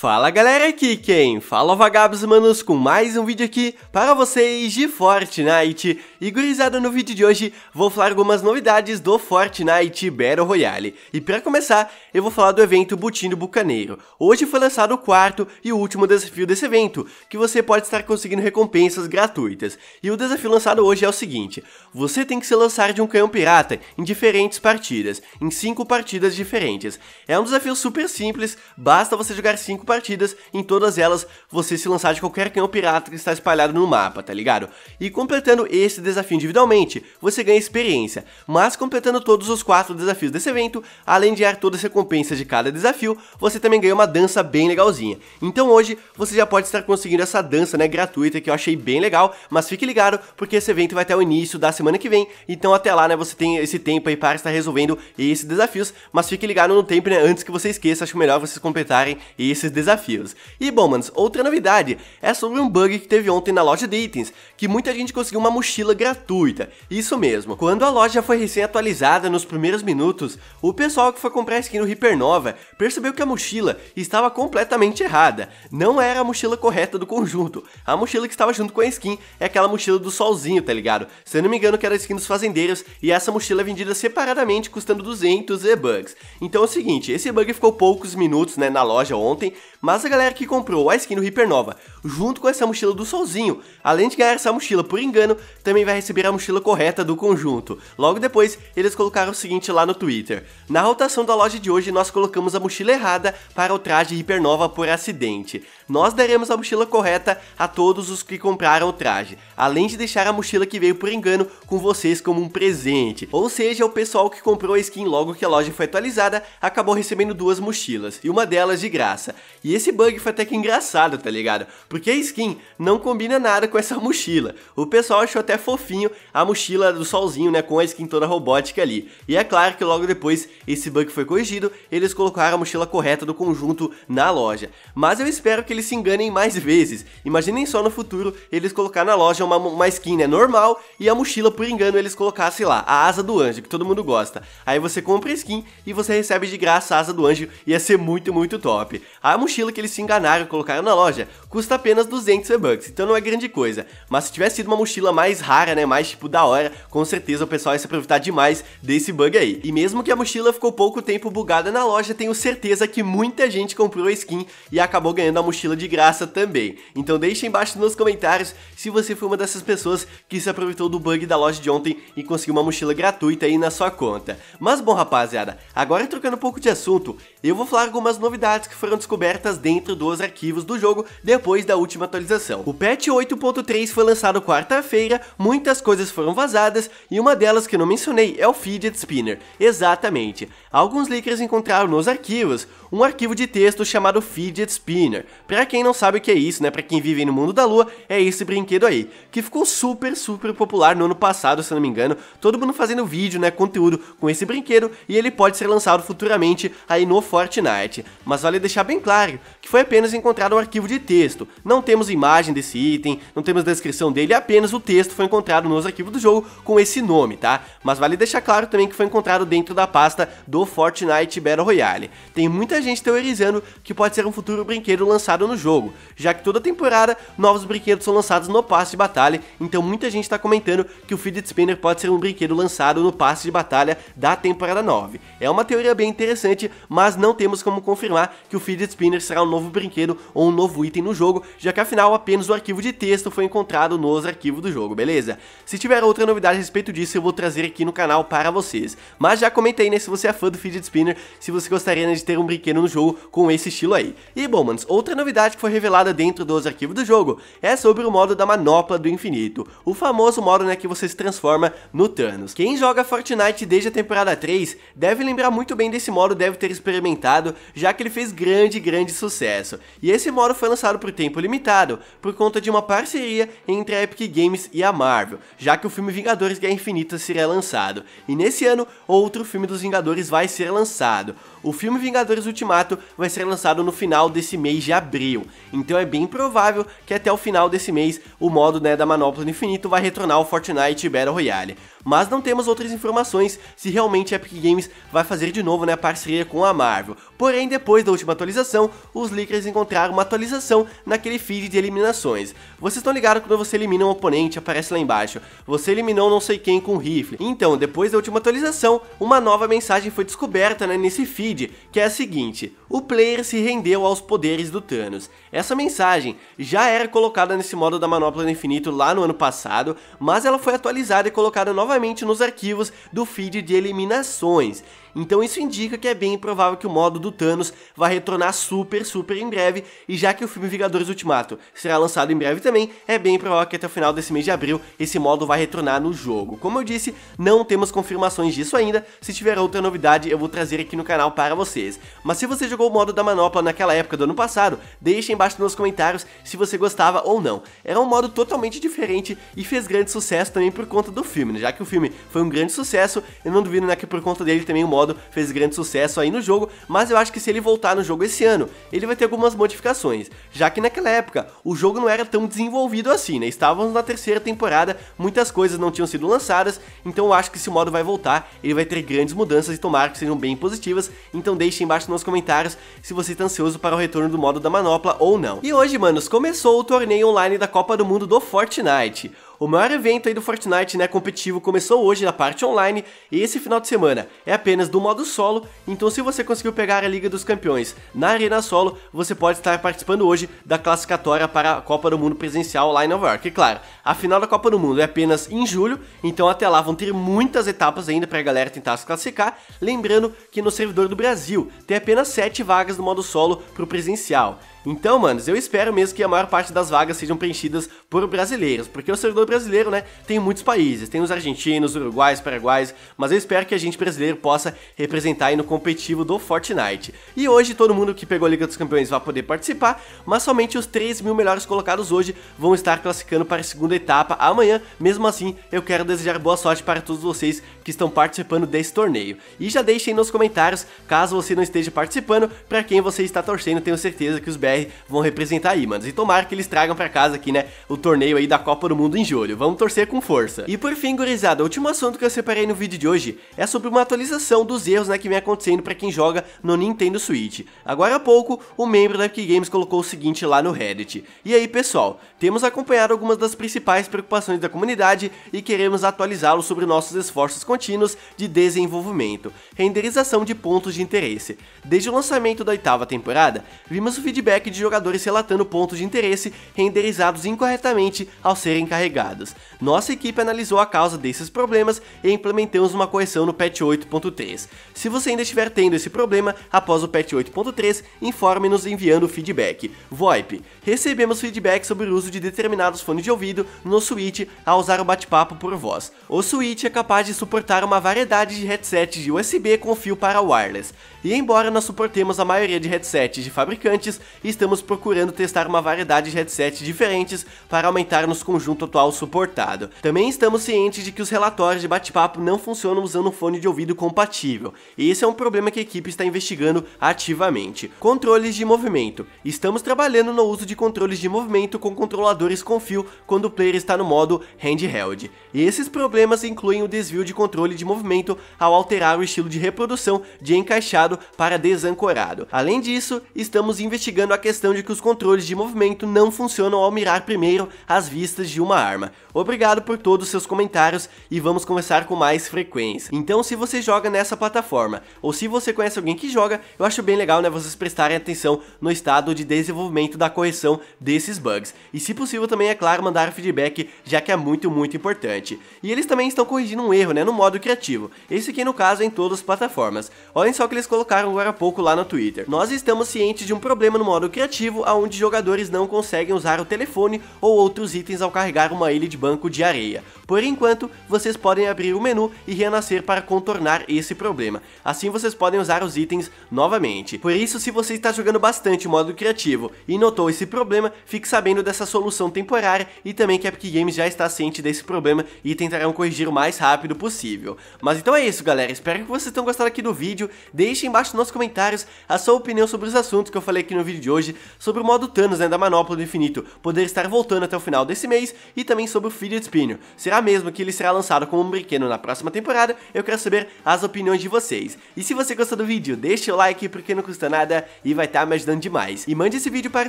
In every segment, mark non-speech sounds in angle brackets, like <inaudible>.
Fala galera aqui quem? Fala vagabos manos com mais um vídeo aqui para vocês de Fortnite E gurizada no vídeo de hoje vou falar algumas novidades do Fortnite Battle Royale E para começar eu vou falar do evento Butim do Bucaneiro Hoje foi lançado o quarto e último desafio desse evento Que você pode estar conseguindo recompensas gratuitas E o desafio lançado hoje é o seguinte Você tem que se lançar de um canhão pirata em diferentes partidas Em 5 partidas diferentes É um desafio super simples, basta você jogar 5 partidas, em todas elas você se lançar de qualquer canhão pirata que está espalhado no mapa, tá ligado? E completando esse desafio individualmente, você ganha experiência, mas completando todos os quatro desafios desse evento, além de ganhar todas as recompensas de cada desafio, você também ganha uma dança bem legalzinha. Então hoje você já pode estar conseguindo essa dança, né, gratuita que eu achei bem legal, mas fique ligado porque esse evento vai até o início da semana que vem, então até lá, né, você tem esse tempo aí para estar resolvendo esses desafios, mas fique ligado no tempo, né, antes que você esqueça, acho melhor vocês completarem esses desafios. E bom, manos, outra novidade é sobre um bug que teve ontem na loja de itens, que muita gente conseguiu uma mochila gratuita. Isso mesmo, quando a loja foi recém-atualizada nos primeiros minutos, o pessoal que foi comprar a skin do Hipernova percebeu que a mochila estava completamente errada. Não era a mochila correta do conjunto. A mochila que estava junto com a skin é aquela mochila do solzinho, tá ligado? Se eu não me engano que era a skin dos fazendeiros e essa mochila é vendida separadamente custando 200 e bugs Então é o seguinte, esse bug ficou poucos minutos né, na loja ontem mas a galera que comprou a skin do Hypernova junto com essa mochila do Solzinho, além de ganhar essa mochila por engano, também vai receber a mochila correta do conjunto. Logo depois, eles colocaram o seguinte lá no Twitter. Na rotação da loja de hoje, nós colocamos a mochila errada para o traje Hypernova por acidente. Nós daremos a mochila correta a todos os que compraram o traje, além de deixar a mochila que veio por engano com vocês como um presente. Ou seja, o pessoal que comprou a skin logo que a loja foi atualizada, acabou recebendo duas mochilas, e uma delas de graça. E esse bug foi até que engraçado, tá ligado? Porque a skin não combina nada com essa <laughs> mochila. O pessoal achou até fofinho a mochila do solzinho, né, com a skin toda robótica ali. E é claro que logo depois esse bug foi corrigido, eles colocaram a mochila correta do conjunto na loja. Mas eu espero que eles se enganem mais vezes. Imaginem só no futuro eles colocar na loja uma, uma skin né, normal e a mochila, por engano, eles colocassem lá, a asa do anjo, que todo mundo gosta. Aí você compra a skin e você recebe de graça a asa do anjo, ia ser muito, muito top. A mochila que eles se enganaram e colocaram na loja custa apenas 200 V-Bucks, então não é grande coisa. Mas se tivesse sido uma mochila mais rara, né, mais tipo da hora, com certeza o pessoal ia se aproveitar demais desse bug aí. E mesmo que a mochila ficou pouco tempo bugada na loja, tenho certeza que muita gente comprou a skin e acabou ganhando a mochila de graça também. Então deixa embaixo nos comentários se você foi uma dessas pessoas que se aproveitou do bug da loja de ontem e conseguiu uma mochila gratuita aí na sua conta. Mas bom, rapaziada, agora trocando um pouco de assunto, eu vou falar algumas novidades que foram descobertas dentro dos arquivos do jogo depois da última atualização. O patch 8.3 foi lançado quarta-feira, muitas coisas foram vazadas e uma delas que eu não mencionei é o Fidget Spinner. Exatamente. Alguns leakers encontraram nos arquivos um arquivo de texto chamado Fidget Spinner. Pra quem não sabe o que é isso, né, pra quem vive no mundo da lua, é esse brinquedo brinquedo aí, que ficou super, super popular no ano passado, se não me engano. Todo mundo fazendo vídeo, né, conteúdo com esse brinquedo e ele pode ser lançado futuramente aí no Fortnite. Mas vale deixar bem claro que foi apenas encontrado um arquivo de texto. Não temos imagem desse item, não temos descrição dele, apenas o texto foi encontrado nos arquivos do jogo com esse nome, tá? Mas vale deixar claro também que foi encontrado dentro da pasta do Fortnite Battle Royale. Tem muita gente teorizando que pode ser um futuro brinquedo lançado no jogo, já que toda temporada novos brinquedos são lançados no no passe de batalha, então muita gente está comentando que o Fidget Spinner pode ser um brinquedo lançado no passe de batalha da temporada 9. É uma teoria bem interessante, mas não temos como confirmar que o Fidget Spinner será um novo brinquedo ou um novo item no jogo, já que afinal apenas o arquivo de texto foi encontrado nos arquivos do jogo, beleza? Se tiver outra novidade a respeito disso, eu vou trazer aqui no canal para vocês. Mas já comenta aí né, se você é fã do Fidget Spinner, se você gostaria né, de ter um brinquedo no jogo com esse estilo aí. E bom, manos, outra novidade que foi revelada dentro dos arquivos do jogo é sobre o modo da Manopla do Infinito, o famoso modo né, que você se transforma no Thanos. Quem joga Fortnite desde a temporada 3 deve lembrar muito bem desse modo, deve ter experimentado, já que ele fez grande, grande sucesso. E esse modo foi lançado por tempo limitado, por conta de uma parceria entre a Epic Games e a Marvel, já que o filme Vingadores Guerra Infinita seria lançado. E nesse ano, outro filme dos Vingadores vai ser lançado. O filme Vingadores Ultimato vai ser lançado no final desse mês de abril, então é bem provável que até o final desse mês o modo né, da manopla do infinito vai retornar ao Fortnite Battle Royale mas não temos outras informações se realmente a Epic Games vai fazer de novo né, parceria com a Marvel. Porém, depois da última atualização, os leakers encontraram uma atualização naquele feed de eliminações. Vocês estão ligados quando você elimina um oponente, aparece lá embaixo, você eliminou não sei quem com rifle. Então, depois da última atualização, uma nova mensagem foi descoberta né, nesse feed, que é a seguinte, o player se rendeu aos poderes do Thanos. Essa mensagem já era colocada nesse modo da Manopla do Infinito lá no ano passado, mas ela foi atualizada e colocada novamente nos arquivos do feed de eliminações. Então isso indica que é bem provável que o modo do Thanos vai retornar super, super em breve, e já que o filme Vingadores Ultimato será lançado em breve também, é bem provável que até o final desse mês de abril esse modo vai retornar no jogo. Como eu disse, não temos confirmações disso ainda, se tiver outra novidade eu vou trazer aqui no canal para vocês. Mas se você jogou o modo da manopla naquela época do ano passado, deixe embaixo nos comentários se você gostava ou não. Era um modo totalmente diferente e fez grande sucesso também por conta do filme, né? já que o filme foi um grande sucesso, eu não duvido né, que por conta dele também o modo modo fez grande sucesso aí no jogo, mas eu acho que se ele voltar no jogo esse ano, ele vai ter algumas modificações, já que naquela época o jogo não era tão desenvolvido assim, né? Estávamos na terceira temporada, muitas coisas não tinham sido lançadas, então eu acho que se o modo vai voltar, ele vai ter grandes mudanças e tomara que sejam bem positivas, então deixe embaixo nos comentários se você está ansioso para o retorno do modo da manopla ou não. E hoje, manos, começou o torneio online da Copa do Mundo do Fortnite. O maior evento aí do Fortnite, né, competitivo, começou hoje na parte online e esse final de semana é apenas do modo solo, então se você conseguiu pegar a Liga dos Campeões na Arena Solo, você pode estar participando hoje da classificatória para a Copa do Mundo presencial lá em Nova York. E claro, a final da Copa do Mundo é apenas em julho, então até lá vão ter muitas etapas ainda para a galera tentar se classificar, lembrando que no servidor do Brasil tem apenas 7 vagas no modo solo para o presencial. Então, manos, eu espero mesmo que a maior parte das vagas sejam preenchidas por brasileiros, porque o servidor brasileiro, né, tem muitos países, tem os argentinos, uruguais, paraguaios, mas eu espero que a gente brasileiro possa representar aí no competitivo do Fortnite. E hoje todo mundo que pegou a Liga dos Campeões vai poder participar, mas somente os 3 mil melhores colocados hoje vão estar classificando para a segunda etapa amanhã, mesmo assim eu quero desejar boa sorte para todos vocês que estão participando desse torneio. E já deixem nos comentários, caso você não esteja participando, para quem você está torcendo, tenho certeza que os BR BR vão representar aí, mano. E tomara que eles tragam pra casa aqui, né, o torneio aí da Copa do Mundo em julho. Vamos torcer com força. E por fim, gurizada, o último assunto que eu separei no vídeo de hoje é sobre uma atualização dos erros, né, que vem acontecendo pra quem joga no Nintendo Switch. Agora há pouco, um membro da Epic Games colocou o seguinte lá no Reddit. E aí, pessoal, temos acompanhado algumas das principais preocupações da comunidade e queremos atualizá-lo sobre nossos esforços contínuos de desenvolvimento, renderização de pontos de interesse. Desde o lançamento da oitava temporada, vimos o feedback feedback de jogadores relatando pontos de interesse renderizados incorretamente ao serem carregados. Nossa equipe analisou a causa desses problemas e implementamos uma correção no patch 8.3. Se você ainda estiver tendo esse problema após o patch 8.3, informe-nos enviando feedback. VoIP. Recebemos feedback sobre o uso de determinados fones de ouvido no Switch ao usar o bate-papo por voz. O Switch é capaz de suportar uma variedade de headsets de USB com fio para wireless. E embora nós suportemos a maioria de headsets de fabricantes, estamos procurando testar uma variedade de headsets diferentes para aumentar nosso conjunto atual suportado. Também estamos cientes de que os relatórios de bate-papo não funcionam usando um fone de ouvido compatível, e esse é um problema que a equipe está investigando ativamente. Controles de movimento. Estamos trabalhando no uso de controles de movimento com controladores com fio quando o player está no modo handheld. E esses problemas incluem o desvio de controle de movimento ao alterar o estilo de reprodução de encaixado para desancorado. Além disso, estamos investigando a a questão de que os controles de movimento não funcionam ao mirar primeiro as vistas de uma arma. Obrigado por todos os seus comentários e vamos conversar com mais frequência. Então se você joga nessa plataforma, ou se você conhece alguém que joga, eu acho bem legal né, vocês prestarem atenção no estado de desenvolvimento da correção desses bugs. E se possível também, é claro, mandar feedback, já que é muito, muito importante. E eles também estão corrigindo um erro né, no modo criativo, esse aqui no caso é em todas as plataformas. Olhem só o que eles colocaram agora há pouco lá no Twitter. Nós estamos cientes de um problema no modo modo criativo, onde jogadores não conseguem usar o telefone ou outros itens ao carregar uma ilha de banco de areia. Por enquanto, vocês podem abrir o menu e renascer para contornar esse problema. Assim vocês podem usar os itens novamente. Por isso, se você está jogando bastante o modo criativo e notou esse problema, fique sabendo dessa solução temporária e também que a Epic Games já está ciente desse problema e tentarão corrigir o mais rápido possível. Mas então é isso, galera. Espero que vocês tenham gostado aqui do vídeo. Deixe embaixo nos comentários a sua opinião sobre os assuntos que eu falei aqui no vídeo de hoje, sobre o modo Thanos né, da Manopla do Infinito poder estar voltando até o final desse mês e também sobre o Filho de Espinho. Será Será mesmo que ele será lançado como um brinquedo na próxima temporada? Eu quero saber as opiniões de vocês. E se você gostou do vídeo, deixa o like porque não custa nada e vai estar tá me ajudando demais. E mande esse vídeo para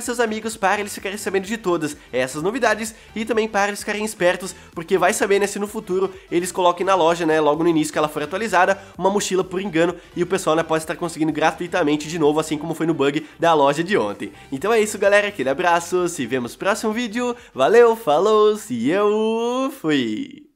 seus amigos para eles ficarem sabendo de todas essas novidades e também para eles ficarem espertos, porque vai saber né, se no futuro eles coloquem na loja, né, logo no início que ela for atualizada, uma mochila por engano e o pessoal né, pode estar conseguindo gratuitamente de novo, assim como foi no bug da loja de ontem. Então é isso galera, aquele abraço, se vemos no próximo vídeo, valeu, falou, se eu fui! Bye.